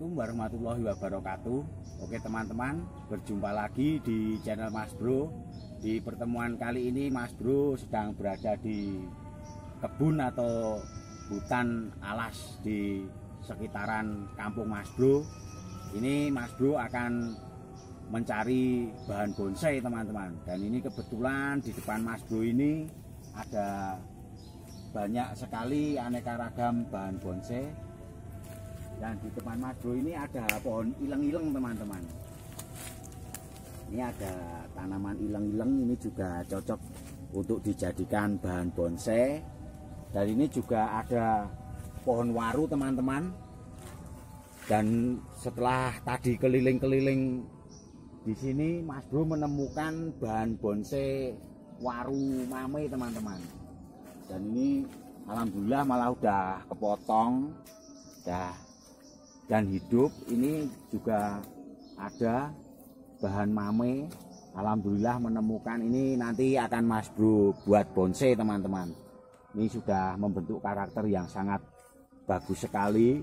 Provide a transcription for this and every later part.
Assalamualaikum warahmatullahi wabarakatuh Oke teman-teman berjumpa lagi di channel Mas Bro Di pertemuan kali ini Mas Bro sedang berada di kebun atau hutan alas di sekitaran kampung Mas Bro Ini Mas Bro akan mencari bahan bonsai teman-teman Dan ini kebetulan di depan Mas Bro ini ada banyak sekali aneka ragam bahan bonsai dan di depan madu ini ada pohon ileng-ileng teman-teman ini ada tanaman ileng-ileng ini juga cocok untuk dijadikan bahan bonsai dan ini juga ada pohon waru teman-teman dan setelah tadi keliling-keliling di sini Mas Bro menemukan bahan bonsai waru mame teman-teman dan ini alhamdulillah malah udah kepotong udah dan hidup ini juga ada bahan mame Alhamdulillah menemukan ini nanti akan Mas Bro buat bonsai teman-teman ini sudah membentuk karakter yang sangat bagus sekali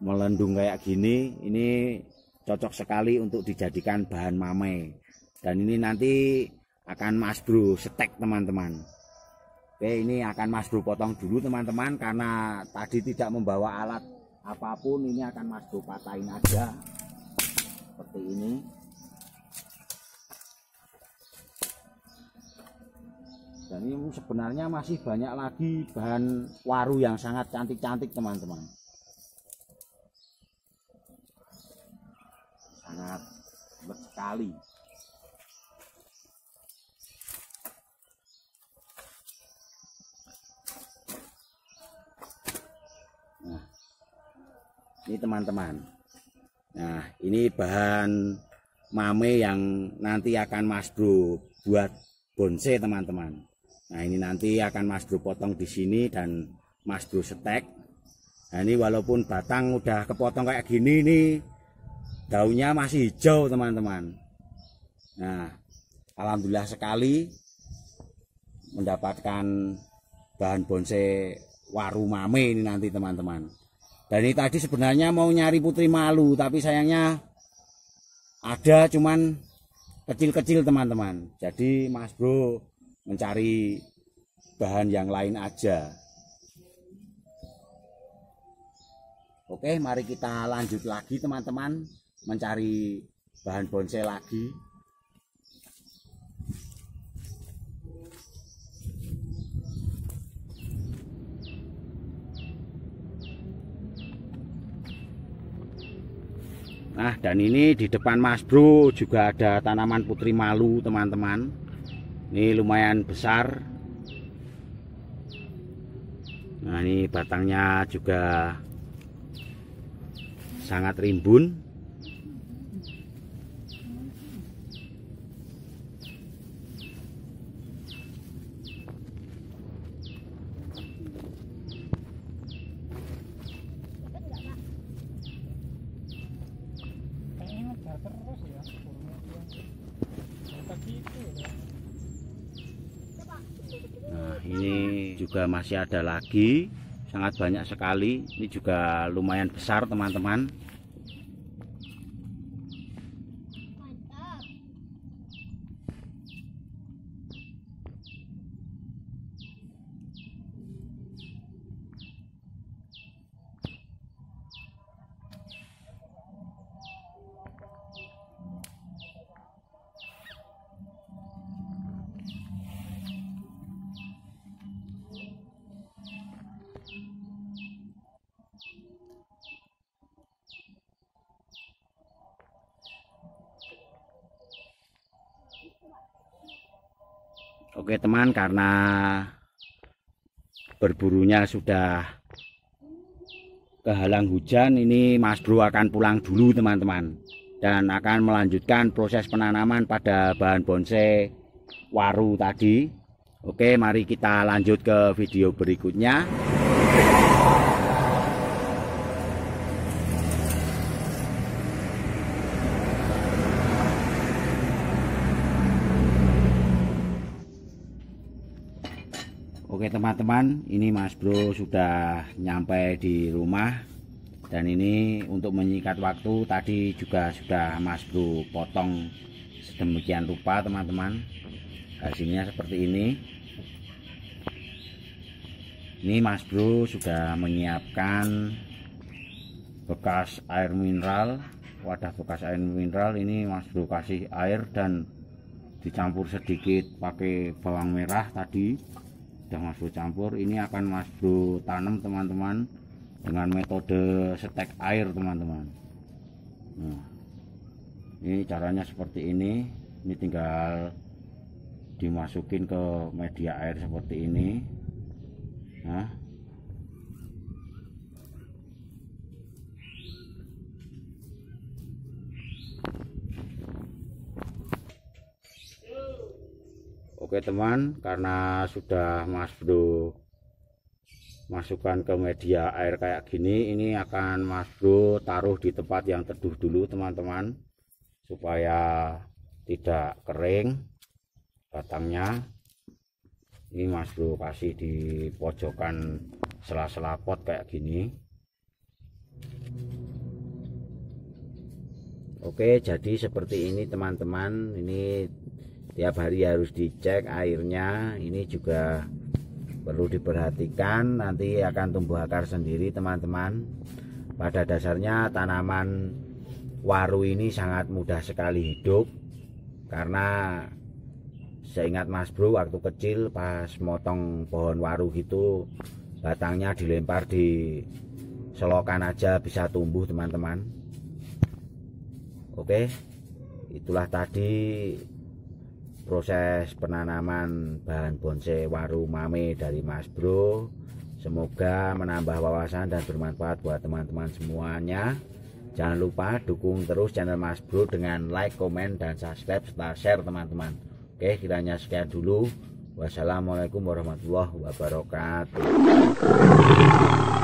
melendung kayak gini ini cocok sekali untuk dijadikan bahan mame dan ini nanti akan Mas Bro setek teman-teman Oke ini akan Mas Bro potong dulu teman-teman karena tadi tidak membawa alat apapun ini akan Mas Bro patahin aja seperti ini dan ini sebenarnya masih banyak lagi bahan waru yang sangat cantik-cantik teman-teman sangat sekali ini teman-teman nah ini bahan mame yang nanti akan mas bro buat bonsai teman-teman nah ini nanti akan mas bro potong di sini dan mas bro setek nah ini walaupun batang udah kepotong kayak gini nih daunnya masih hijau teman-teman nah alhamdulillah sekali mendapatkan bahan bonsai waru mame ini nanti teman-teman dari tadi sebenarnya mau nyari putri malu tapi sayangnya ada cuman kecil-kecil teman-teman jadi mas bro mencari bahan yang lain aja oke mari kita lanjut lagi teman-teman mencari bahan bonsai lagi Nah, dan ini di depan Mas Bro juga ada tanaman putri malu, teman-teman. Ini lumayan besar. Nah, ini batangnya juga sangat rimbun. juga masih ada lagi sangat banyak sekali ini juga lumayan besar teman-teman Oke teman karena berburunya sudah kehalang hujan ini Mas Bro akan pulang dulu teman-teman dan akan melanjutkan proses penanaman pada bahan bonsai waru tadi Oke mari kita lanjut ke video berikutnya Oke teman-teman, ini Mas Bro sudah nyampe di rumah dan ini untuk menyikat waktu tadi juga sudah Mas Bro potong sedemikian rupa teman-teman. Hasilnya seperti ini. Ini Mas Bro sudah menyiapkan bekas air mineral, wadah bekas air mineral ini Mas Bro kasih air dan dicampur sedikit pakai bawang merah tadi sudah masuk campur ini akan Mas Bro tanam teman-teman dengan metode setek air teman-teman nah, ini caranya seperti ini ini tinggal dimasukin ke media air seperti ini nah oke teman karena sudah mas bro masukkan ke media air kayak gini ini akan mas bro taruh di tempat yang teduh dulu teman-teman supaya tidak kering batangnya ini mas bro kasih di pojokan sela-sela pot kayak gini oke jadi seperti ini teman-teman ini tiap hari harus dicek airnya ini juga perlu diperhatikan nanti akan tumbuh akar sendiri teman-teman pada dasarnya tanaman waru ini sangat mudah sekali hidup karena seingat mas bro waktu kecil pas motong pohon waru gitu batangnya dilempar di selokan aja bisa tumbuh teman-teman oke itulah tadi proses penanaman bahan bonsai waru mame dari Mas Bro. Semoga menambah wawasan dan bermanfaat buat teman-teman semuanya. Jangan lupa dukung terus channel Mas Bro dengan like, komen, dan subscribe serta share teman-teman. Oke, kiranya sekian dulu. Wassalamualaikum warahmatullahi wabarakatuh.